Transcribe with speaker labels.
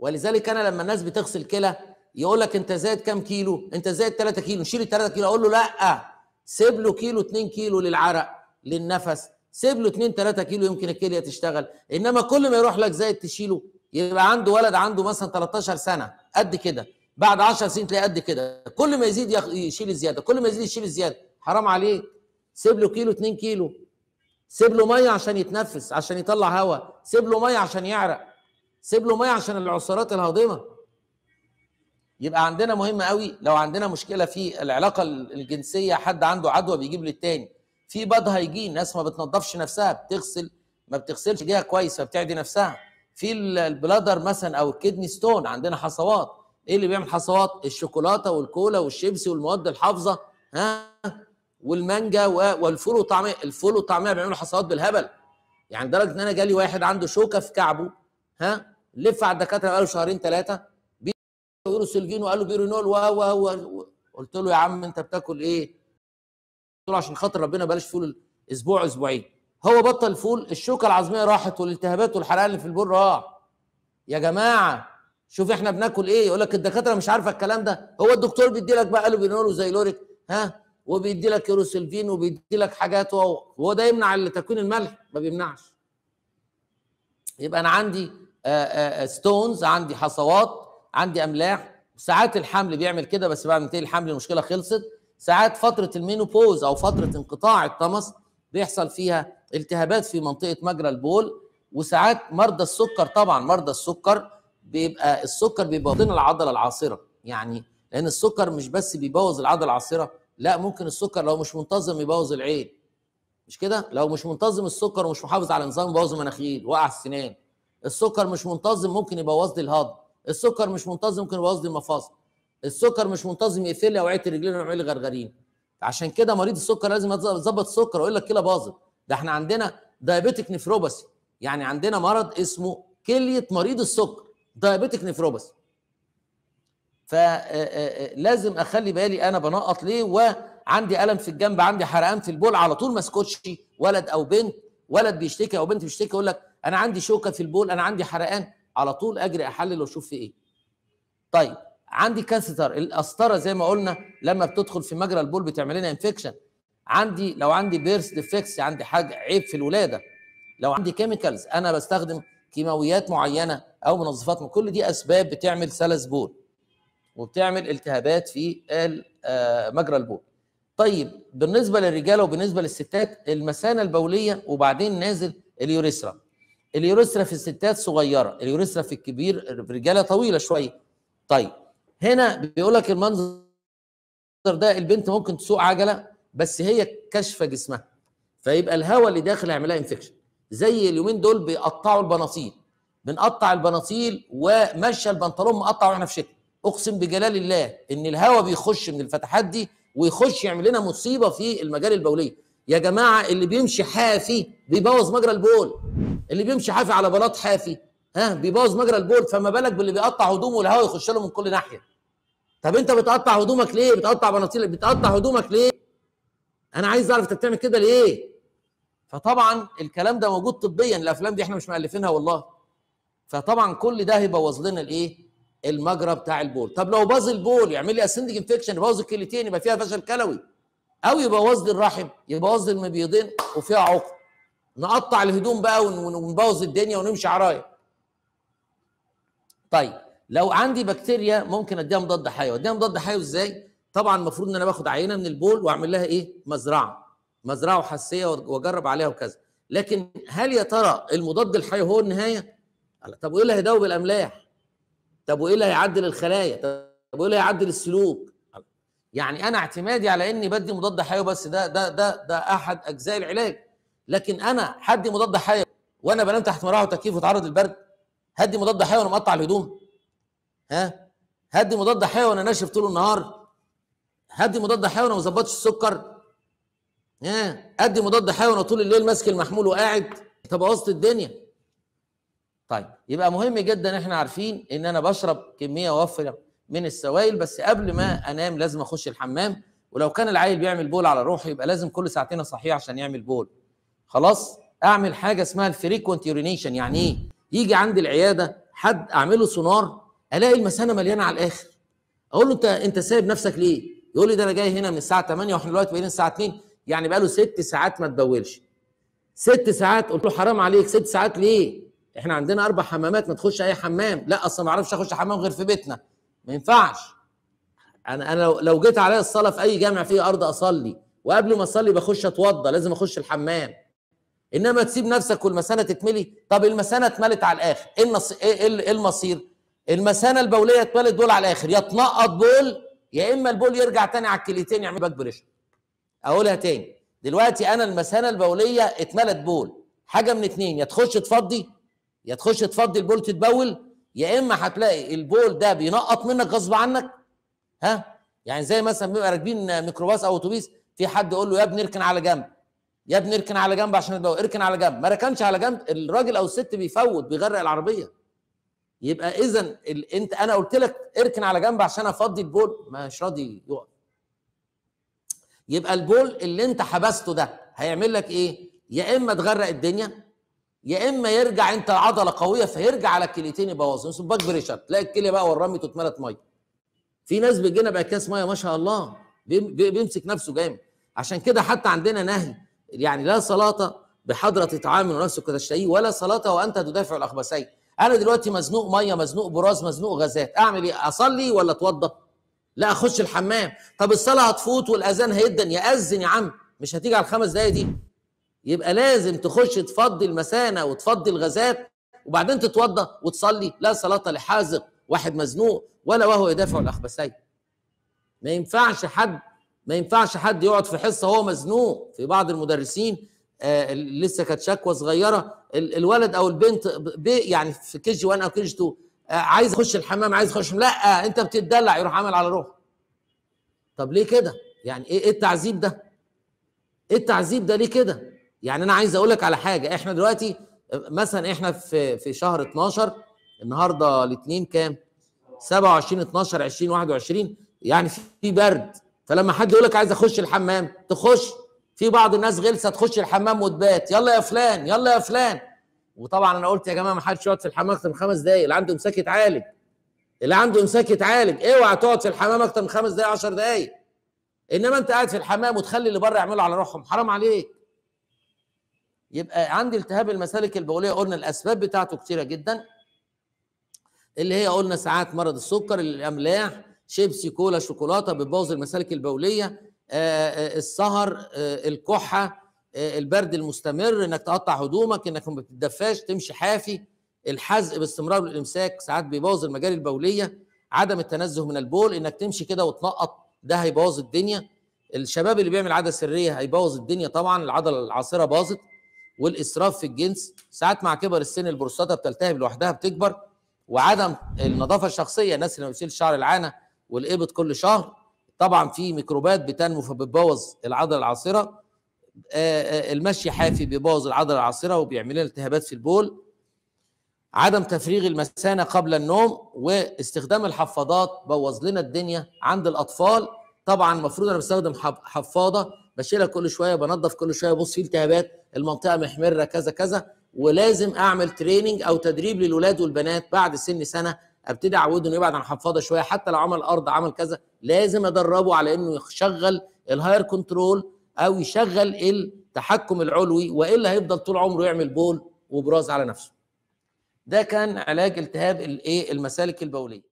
Speaker 1: ولذلك انا لما الناس بتغسل كلى يقول لك انت زايد كام كيلو؟ انت زايد 3 كيلو شيل ال 3 كيلو اقول له لا سيب له كيلو 2 كيلو للعرق للنفس سيب له 2 3 كيلو يمكن الكليه تشتغل انما كل ما يروح لك زايد تشيله يبقى عنده ولد عنده مثلا 13 سنه قد كده بعد 10 سنين تلاقيه قد كده كل ما يزيد يشيل الزياده كل ما يزيد يشيل الزياده حرام عليك سيب له كيلو 2 كيلو سيب له ميه عشان يتنفس عشان يطلع هواء سيب له ميه عشان يعرق سيب له ميه عشان العصارات الهاضمه يبقى عندنا مهم قوي لو عندنا مشكله في العلاقه الجنسيه حد عنده عدوى بيجيب للتاني في باد هايجين ناس ما بتنضفش نفسها بتغسل ما بتغسلش جهه كويس فبتعدي نفسها في البلادر مثلا او الكدني ستون عندنا حصوات ايه اللي بيعمل حصوات الشوكولاته والكولا والشيبسي والمواد الحافظه ها والمانجا والفول والطعميه الفول والطعميه بيعملوا حصوات بالهبل يعني لدرجه ان انا جالي واحد عنده شوكه في كعبه ها لف على الدكاتره بقاله شهرين ثلاثه بيقولوا سلجين وقالوا بيرينول و و و قلت له يا عم انت بتاكل ايه؟ قلت له عشان خاطر ربنا بلاش فول اسبوع اسبوعين هو بطل فول الشوكه العظميه راحت والالتهابات والحرقان اللي في البول راح آه. يا جماعه شوف احنا بناكل ايه يقول لك الدكاتره مش عارفه الكلام ده هو الدكتور بيدي لك بقى وزي لوريك ها وبيدي لك كيروسلفين وبيدي لك حاجات وهو ده يمنع تكوين الملح ما بيمنعش يبقى انا عندي ستونز آه، آه، آه، عندي حصوات عندي املاح ساعات الحمل بيعمل كده بس بعد ما ينتهي الحمل المشكله خلصت ساعات فتره المينوبوز او فتره انقطاع الطمس بيحصل فيها التهابات في منطقه مجرى البول وساعات مرضى السكر طبعا مرضى السكر بيبقى السكر بيبوظ العضله العاصره يعني لان السكر مش بس بيبوظ العضله العاصره لا ممكن السكر لو مش منتظم يبوظ العين مش كده لو مش منتظم السكر ومش محافظ على نظام يبوظ المناخير وقع السنان السكر مش منتظم ممكن يبوظ لي الهضم السكر مش منتظم ممكن يبوظ لي المفاصل السكر مش منتظم يقفل لي اوعيه الرجلين ويعمل لي غرغرين عشان كده مريض السكر لازم يظبط السكر ويقول لك كلى باظت ده احنا عندنا دايابيتك نفروباسي يعني عندنا مرض اسمه كليه مريض السكر دايابيتك نفروباسي فلازم اخلي بالي انا بنقط ليه وعندي الم في الجنب عندي حرقان في البول على طول ما اسكتش ولد او بنت ولد بيشتكي او بنت بيشتكي يقول لك انا عندي شوكه في البول انا عندي حرقان على طول اجري احلل واشوف في ايه طيب عندي كاثيتر القسطره زي ما قلنا لما بتدخل في مجرى البول بتعمل لنا انفكشن عندي لو عندي بيرث ديفكتس عندي حاجه عيب في الولاده لو عندي كيميكالز انا بستخدم كيماويات معينه او منظفات من كل دي اسباب بتعمل سلس بول وبتعمل التهابات في آه، مجرى البول طيب بالنسبه للرجاله وبالنسبه للستات المثانه البوليه وبعدين نازل اليوريثرا اليوريثرا في الستات صغيره اليوريثرا في الكبير في الرجاله طويله شويه طيب هنا بيقول لك المنظر ده البنت ممكن تسوق عجله بس هي كاشفه جسمها فيبقى الهواء اللي داخل يعملها انفكشن زي اليومين دول بيقطعوا البناطيل بنقطع البناطيل ومشى البنطلون مقطع واحنا في شكل اقسم بجلال الله ان الهواء بيخش من الفتحات دي ويخش يعمل لنا مصيبه في المجال البوليه يا جماعه اللي بيمشي حافي بيبوظ مجرى البول اللي بيمشي حافي على بلاط حافي ها بيبوظ مجرى البول فما بالك باللي بيقطع هدومه والهواء يخش له من كل ناحيه طب انت بتقطع هدومك ليه بتقطع بناطيلك بتقطع هدومك ليه انا عايز اعرف انت بتعمل كده ليه فطبعا الكلام ده موجود طبيا الافلام دي احنا مش مؤلفينها والله فطبعا كل ده هيبوظ لنا الايه المجرى بتاع البول طب لو باظ البول يعمل لي اسندج انفكشن يبوظ الكليتين يبقى فيها فشل كلوي او يبوظ لي الرحم يبوظ لي المبيضين وفيها عقد نقطع الهدوم بقى ونبوظ الدنيا ونمشي عرايا طيب لو عندي بكتيريا ممكن اديها مضاد حيوي اديها مضاد حيوي ازاي طبعا المفروض ان انا باخد عينه من البول واعمل لها ايه مزرعه مزرعه حسيه واجرب عليها وكذا لكن هل يا ترى المضاد الحيوي هو النهايه طب وايه اللي هيداوي الاملاح طب وايه اللي هيعدل الخلايا طب وايه اللي هيعدل السلوك يعني انا اعتمادي على اني بدي مضاد حيوي بس ده ده ده ده احد اجزاء العلاج لكن انا هدي مضاد حيوي وانا بنام تحت مراحل وتكييف وتعرض للبرد هدي مضاد حيوي وانا مقطع الهدوم ها هدي مضاد حيوي وانا ناشف طول النهار هدي مضاد حيوي وانا مظبطش السكر ها ادي مضاد حيوي وانا طول الليل ماسك المحمول وقاعد وسط الدنيا طيب يبقى مهم جدا احنا عارفين ان انا بشرب كميه وافره من السوائل بس قبل ما انام لازم اخش الحمام ولو كان العيل بيعمل بول على روحه يبقى لازم كل ساعتين اصحيه عشان يعمل بول خلاص اعمل حاجه اسمها الفريكوينت يورينيشن يعني ايه يجي عند العياده حد اعمله سونار الاقي المثانه مليانه على الاخر اقول له انت انت سايب نفسك ليه يقول لي ده انا جاي هنا من الساعه 8 واحنا دلوقتي بقينا الساعه 2 يعني بقى له ست ساعات ما تبولش ست ساعات قلت له حرام عليك ست ساعات ليه احنا عندنا اربع حمامات ما تخش اي حمام لا اصلا ما اعرفش اخش حمام غير في بيتنا ما ينفعش انا انا لو جيت عليا الصلاه في اي جامع فيه ارض اصلي وقبل ما اصلي بخش اتوضى لازم اخش الحمام انما تسيب نفسك والمثانه تتملي طب المثانه اتملت على الاخر ايه النص... ايه, إيه, إيه المصير المثانه البوليه اتملت بول على الاخر يا تنقط بول يا اما البول يرجع تاني على الكليتين يعمل باك بريشر اقولها تاني دلوقتي انا المثانه البوليه اتملت بول حاجه من اتنين يا تخش تفضي يا تخش تفضي البول تتبول يا اما هتلاقي البول ده بينقط منك غصب عنك ها يعني زي مثلا بيبقى راكبين ميكروباص او اتوبيس في حد يقول له يا ابني اركن على جنب يا ابني اركن على جنب عشان الباب اركن على جنب ما ركنش على جنب الراجل او الست بيفوت بيغرق العربيه يبقى اذا ال... انت انا قلت لك اركن على جنب عشان افضي البول مش راضي يقف يبقى البول اللي انت حبسته ده هيعمل لك ايه يا اما تغرق الدنيا يا اما يرجع انت العضله قويه فيرجع على الكليتين يبوظهم اسمه باك بريشر تلاقي الكليه بقى والرمي تتملت ميه في ناس بتجينا باكياس ميه ما شاء الله بيمسك نفسه جامد عشان كده حتى عندنا نهي يعني لا صلاة بحضرة طعام نفسك تشتهيه ولا صلاة وأنت تدافع الأخبثين أنا دلوقتي مزنوق مية مزنوق براز مزنوق غازات أعمل إيه أصلي ولا أتوضأ لا أخش الحمام طب الصلاة هتفوت والأذان هيدن يأذن يا عم مش هتيجي على الخمس دقايق دي يبقى لازم تخش تفضي المثانة وتفضي الغازات وبعدين تتوضأ وتصلي لا صلاة لحازق واحد مزنوق ولا وهو يدافع الأخبثين ما ينفعش حد ما ينفعش حد يقعد في حصه هو مزنوق في بعض المدرسين آه لسه كانت شكوى صغيره الولد او البنت يعني في كي جي 1 او كي جي 2 آه عايز يخش الحمام عايز يخش لا آه انت بتتدلع يروح عامل على روحه طب ليه كده يعني إيه،, ايه التعذيب ده ايه التعذيب ده ليه كده يعني انا عايز اقول لك على حاجه احنا دلوقتي مثلا احنا في في شهر 12 النهارده الاثنين كام 27 12 20 21 يعني في برد فلما حد يقول لك عايز اخش الحمام تخش في بعض الناس غلسه تخش الحمام وتبات يلا يا فلان يلا يا فلان وطبعا انا قلت يا جماعه ما حدش يقعد في الحمام اكتر من خمس دقائق اللي عنده امساك يتعالج اللي عنده امساك يتعالج اوعى تقعد في الحمام اكتر من خمس دقائق 10 دقائق انما انت قاعد في الحمام وتخلي اللي بره يعملوا على روحهم حرام عليك يبقى عندي التهاب المسالك البوليه قلنا الاسباب بتاعته كتيره جدا اللي هي قلنا ساعات مرض السكر الاملاح شيبسي كولا شوكولاته بتبوظ المسالك البوليه آه، آه، السهر آه، الكحه البرد المستمر انك تقطع هدومك انك ما بتتدفاش تمشي حافي الحزق باستمرار الامساك ساعات بيبوظ المجاري البوليه عدم التنزه من البول انك تمشي كده وتنقط ده هيبوظ الدنيا الشباب اللي بيعمل عاده سريه هيبوظ الدنيا طبعا العضله العاصره باظت والاسراف في الجنس ساعات مع كبر السن البروستاتا بتلتهب لوحدها بتكبر وعدم النظافه الشخصيه الناس اللي ما بتشيلش شعر العانه والايبط كل شهر طبعا في ميكروبات بتنمو فبتبوظ العضله العاصره آه، آه، المشي حافي بيبوظ العضله العاصره وبيعمل لنا التهابات في البول عدم تفريغ المثانه قبل النوم واستخدام الحفاضات بوظ لنا الدنيا عند الاطفال طبعا المفروض انا بستخدم حفاضه بشيلها كل شويه بنظف كل شويه بص في التهابات المنطقه محمره كذا كذا ولازم اعمل تريننج او تدريب للولاد والبنات بعد سن سنه ابتدي اعوده انه يبعد عن حفاضه شويه حتى لو عمل ارض عمل كذا لازم ادربه على انه يشغل الهاير كنترول او يشغل التحكم العلوي والا هيفضل طول عمره يعمل بول وبراز على نفسه ده كان علاج التهاب المسالك البوليه